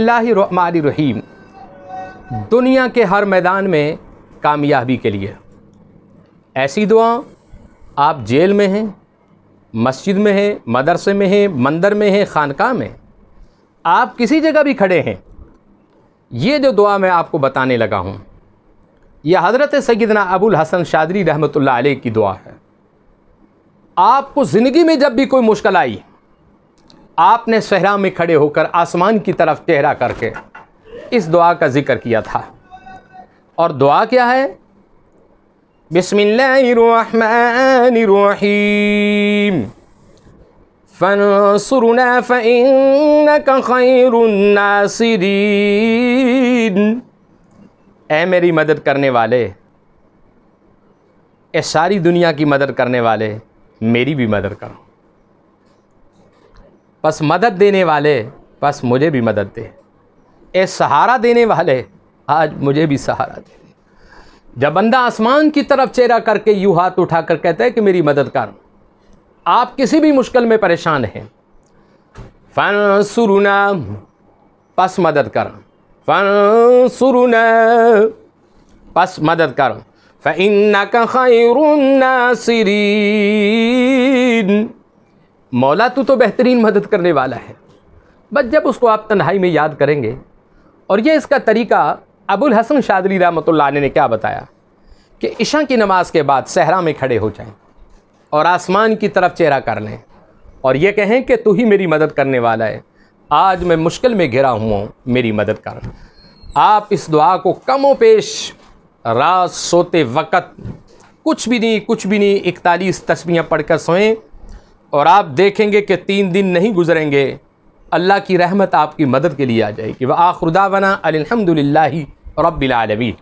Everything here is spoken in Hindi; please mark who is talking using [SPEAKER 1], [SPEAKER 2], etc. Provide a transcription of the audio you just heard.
[SPEAKER 1] रहीम दुनिया के हर मैदान में कामयाबी के लिए ऐसी दुआ आप जेल में हैं मस्जिद में हैं मदरसे में हैं मंदिर में हैं खानका में आप किसी जगह भी खड़े हैं ये जो दुआ मैं आपको बताने लगा हूँ यह हज़रत सैदना अबुल हसन शादरी रहमत की दुआ है आपको ज़िंदगी में जब भी कोई मुश्किल आई आपने सहरा में खड़े होकर आसमान की तरफ चेहरा करके इस दुआ का ज़िक्र किया था और दुआ क्या है बिस्मिल्लाहिर्रहमानिर्रहीम फनसुरना फ़िन्नका खैरुन्नासिरीन ऐ मेरी मदद करने वाले ए सारी दुनिया की मदद करने वाले मेरी भी मदद करो बस मदद देने वाले बस मुझे भी मदद दे ए सहारा देने वाले आज मुझे भी सहारा दे जब बंदा आसमान की तरफ चेहरा करके यूँ हाथ उठा कर कहता है कि मेरी मदद कर आप किसी भी मुश्किल में परेशान हैं फ़न सुरुना बस मदद कर फ़न सुरुना बस मदद कर फ़ इन्ना का खैरुन्ना सिरीन मौला तू तो बेहतरीन मदद करने वाला है बस जब उसको आप तन्हाई में याद करेंगे और ये इसका तरीका अबुल हसन शादरी रहमत ने क्या बताया कि इशा की नमाज़ के बाद सहरा में खड़े हो जाएं और आसमान की तरफ चेहरा कर लें और ये कहें कि तू ही मेरी मदद करने वाला है आज मैं मुश्किल में घिरा हुआ हूँ मेरी मदद कर आप इस दुआ को कमो पेश रात सोते वक़्त कुछ भी नहीं कुछ भी नहीं इकतालीस तस्वीरें पढ़कर सोएं और आप देखेंगे कि तीन दिन नहीं गुजरेंगे अल्लाह की रहमत आपकी मदद के लिए आ जाएगी वह बना अलहमदिल्ला रबीआलमी